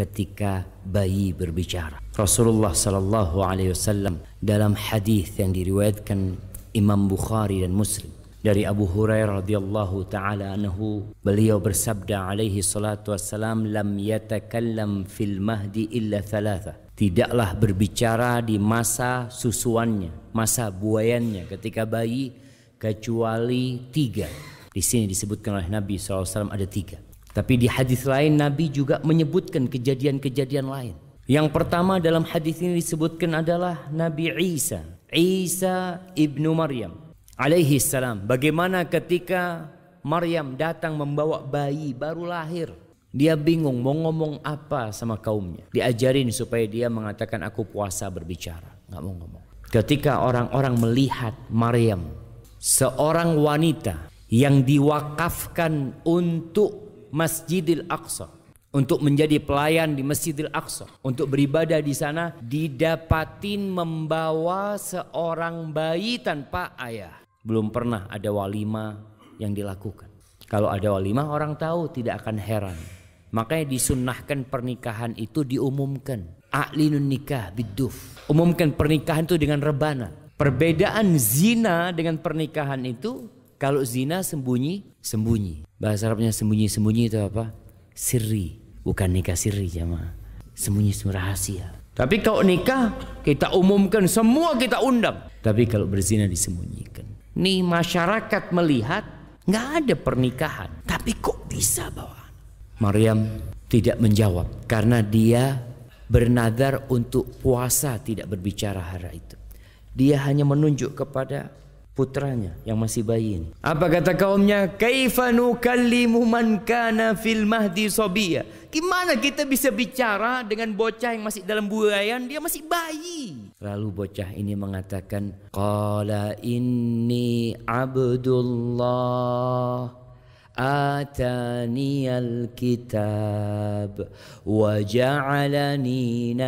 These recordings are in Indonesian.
ketika bayi berbicara. Rasulullah Shallallahu Alaihi Wasallam dalam hadis yang diriwayatkan Imam Bukhari dan Muslim dari Abu Hurairah radhiyallahu taala anhu beliau bersabda alaihi salatu wassalam lam yatakallam fil mahdi illa thalatha tidaklah berbicara di masa susuannya masa buayannya ketika bayi kecuali tiga di sini disebutkan oleh Nabi SAW ada tiga tapi di hadis lain Nabi juga menyebutkan kejadian-kejadian lain. Yang pertama dalam hadis ini disebutkan adalah Nabi Isa, Isa ibnu Maryam alaihi salam. Bagaimana ketika Maryam datang membawa bayi baru lahir. Dia bingung mau ngomong apa sama kaumnya. Diajarin supaya dia mengatakan aku puasa berbicara. Nggak mau ngomong. Ketika orang-orang melihat Maryam. Seorang wanita yang diwakafkan untuk Masjidil Aqsa untuk menjadi pelayan di Masjidil Aqsa, untuk beribadah di sana, didapatin membawa seorang bayi tanpa ayah. Belum pernah ada walima yang dilakukan. Kalau ada walima orang tahu tidak akan heran. Makanya disunnahkan pernikahan itu diumumkan. A'linun nikah biduf. Umumkan pernikahan itu dengan rebana. Perbedaan zina dengan pernikahan itu kalau zina sembunyi, sembunyi. Bahasa Arabnya sembunyi-sembunyi itu apa? Sirri. Bukan nikah sirri jemaah. Sembunyi rahasia. Tapi kalau nikah kita umumkan semua kita undang. Tapi kalau berzina disembunyikan. Nih masyarakat melihat nggak ada pernikahan. Tapi kok bisa bawa? Maryam tidak menjawab karena dia bernadar untuk puasa tidak berbicara hari itu. Dia hanya menunjuk kepada putranya yang masih bayi ini. Apa kata kaumnya? Kaifa nukallimu man kana fil mahdi sobiya. Gimana kita bisa bicara dengan bocah yang masih dalam buayan? Dia masih bayi. Lalu bocah ini mengatakan, Qala inni abdullah ataniyal kitab wa ja'alani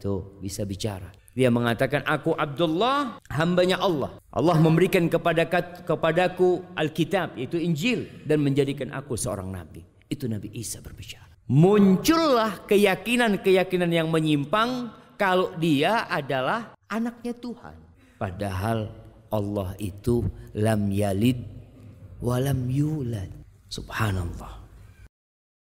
Tuh, bisa bicara. Dia mengatakan, aku Abdullah, hambanya Allah. Allah memberikan kepada kepadaku Alkitab, yaitu Injil. Dan menjadikan aku seorang Nabi. Itu Nabi Isa berbicara. Muncullah keyakinan-keyakinan yang menyimpang kalau dia adalah anaknya Tuhan. Padahal Allah itu lam yalid walam yulad. Subhanallah.